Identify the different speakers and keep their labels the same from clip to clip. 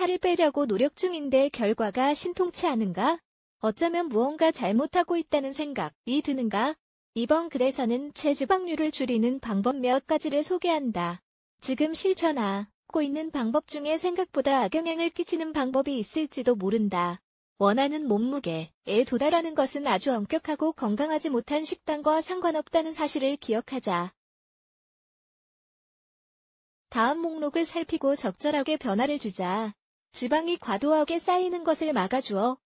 Speaker 1: 살을 빼려고 노력 중인데 결과가 신통치 않은가? 어쩌면 무언가 잘못하고 있다는 생각이 드는가? 이번 글에서는 체지방률을 줄이는 방법 몇 가지를 소개한다. 지금 실천하고 있는 방법 중에 생각보다 악영향을 끼치는 방법이 있을지도 모른다. 원하는 몸무게에 도달하는 것은 아주 엄격하고 건강하지 못한 식단과 상관없다는 사실을 기억하자. 다음 목록을 살피고 적절하게 변화를 주자. 지방이 과도하게 쌓이는 것을 막아주어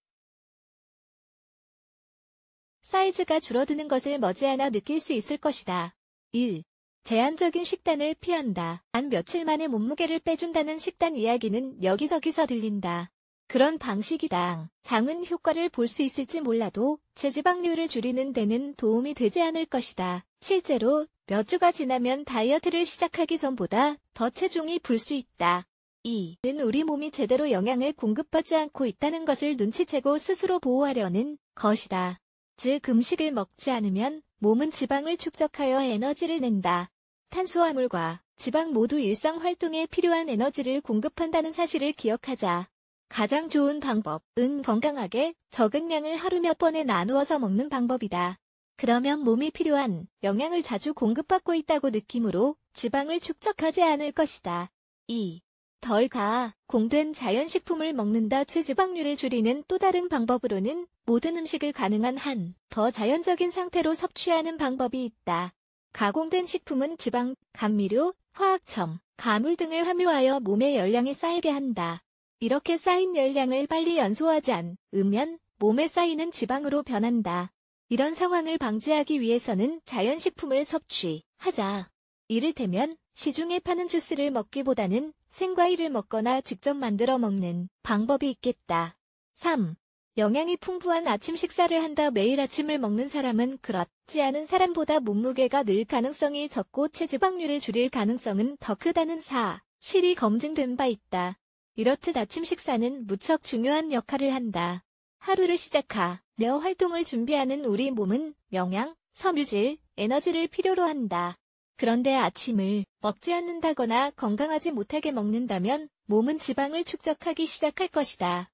Speaker 1: 사이즈가 줄어드는 것을 머지않아 느낄 수 있을 것이다. 1. 제한적인 식단을 피한다. 안 며칠 만에 몸무게를 빼준다는 식단 이야기는 여기저기서 들린다. 그런 방식이다 장은 효과를 볼 수 있을지 몰라도 체지방류를 줄이는 데는 도움이 되지 않을 것이다. 실제로 몇 주가 지나면 다이어트를 시작하기 전보다 더 체중이 불 수 있다. 2는 우리 몸이 제대로 영양을 공급받지 않고 있다는 것을 눈치채고 스스로 보호하려는 것이다. 즉 음식을 먹지 않으면 몸은 지방을 축적하여 에너지를 낸다. 탄수화물과 지방 모두 일상 활동에 필요한 에너지를 공급한다는 사실을 기억하자. 가장 좋은 방법은 건강하게 적은양을 하루 몇 번에 나누어서 먹는 방법이다. 그러면 몸이 필요한 영양을 자주 공급받고 있다고 느낌으로 지방을 축적하지 않을 것이다. 2. 덜 가, 공된 자연식품을 먹는다 체지방률을 줄이는 또 다른 방법으로는 모든 음식을 가능한 한 더 자연적인 상태로 섭취하는 방법이 있다. 가공된 식품은 지방, 감미료, 화학첨, 가물 등을 함유하여 몸에 열량이 쌓이게 한다. 이렇게 쌓인 열량을 빨리 연소하지 않으면 몸에 쌓이는 지방으로 변한다. 이런 상황을 방지하기 위해서는 자연식품을 섭취하자. 이를테면 시중에 파는 주스를 먹기보다는 생과일을 먹거나 직접 만들어 먹는 방법이 있겠다. 3. 영양이 풍부한 아침 식사를 한다 매일 아침을 먹는 사람은 그렇지 않은 사람보다 몸무게가 늘 가능성이 적고 체지방률을 줄일 가능성은 더 크다는 사실이 검증된 바 있다. 이렇듯 아침 식사는 무척 중요한 역할을 한다. 하루를 시작하며 활동을 준비하는 우리 몸은 영양, 섬유질, 에너지를 필요로 한다. 그런데 아침을 먹지 않는다거나 건강하지 못하게 먹는다면 몸은 지방을 축적하기 시작할 것이다.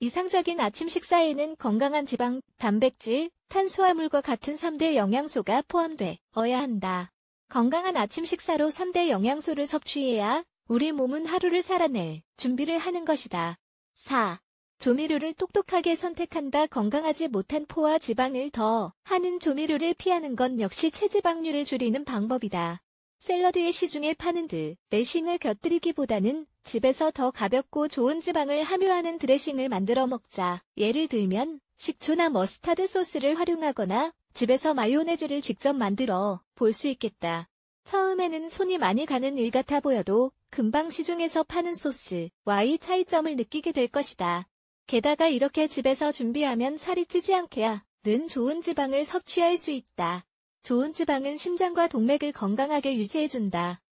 Speaker 1: 이상적인 아침 식사에는 건강한 지방, 단백질, 탄수화물과 같은 3대 영양소가 포함되어야 한다. 건강한 아침 식사로 3대 영양소를 섭취해야 우리 몸은 하루를 살아낼 준비를 하는 것이다. 4. 조미료를 똑똑하게 선택한다 건강하지 못한 포화 지방을 더 하는 조미료를 피하는 건 역시 체지방률을 줄이는 방법이다. 샐러드의 시중에 파는 듯 레싱을 곁들이기보다는 집에서 더 가볍고 좋은 지방을 함유하는 드레싱을 만들어 먹자. 예를 들면 식초나 머스타드 소스를 활용하거나 집에서 마요네즈를 직접 만들어 볼 수 있겠다. 처음에는 손이 많이 가는 일 같아 보여도 금방 시중에서 파는 소스, 와의 차이점을 느끼게 될 것이다. 게다가 이렇게 집에서 준비하면 살이 찌지 않게야 는 좋은 지방을 섭취할 수 있다. 좋은 지방은 심장과 동맥을 건강하게 유지해준다.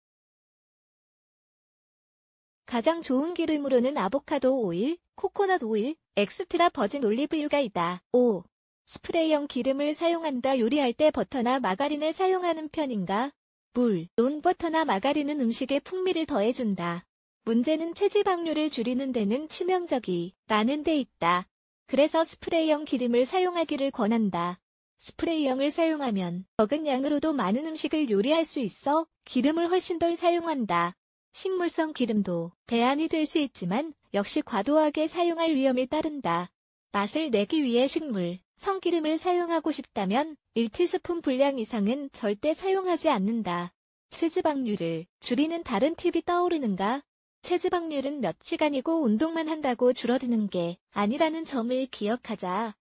Speaker 1: 가장 좋은 기름으로는 아보카도 오일, 코코넛 오일, 엑스트라 버진 올리브유가있다 5. 스프레이형 기름을 사용한다. 요리할 때 버터나 마가린을 사용하는 편인가? 물, 논버터나 마가린은 음식에 풍미를 더해준다. 문제는 체지방류를 줄이는 데는 치명적이라는 데 있다. 그래서 스프레이형 기름을 사용하기를 권한다. 스프레이형을 사용하면 적은 양으로도 많은 음식을 요리할 수 있어 기름을 훨씬 덜 사용한다. 식물성 기름도 대안이 될 수 있지만 역시 과도하게 사용할 위험이 따른다. 맛을 내기 위해 식물, 성기름을 사용하고 싶다면 1티스푼 분량 이상은 절대 사용하지 않는다. 체지방류를 줄이는 다른 팁이 떠오르는가? 체지방률은 몇 시간이고 운동만 한다고 줄어드는 게 아니라는 점을 기억하자.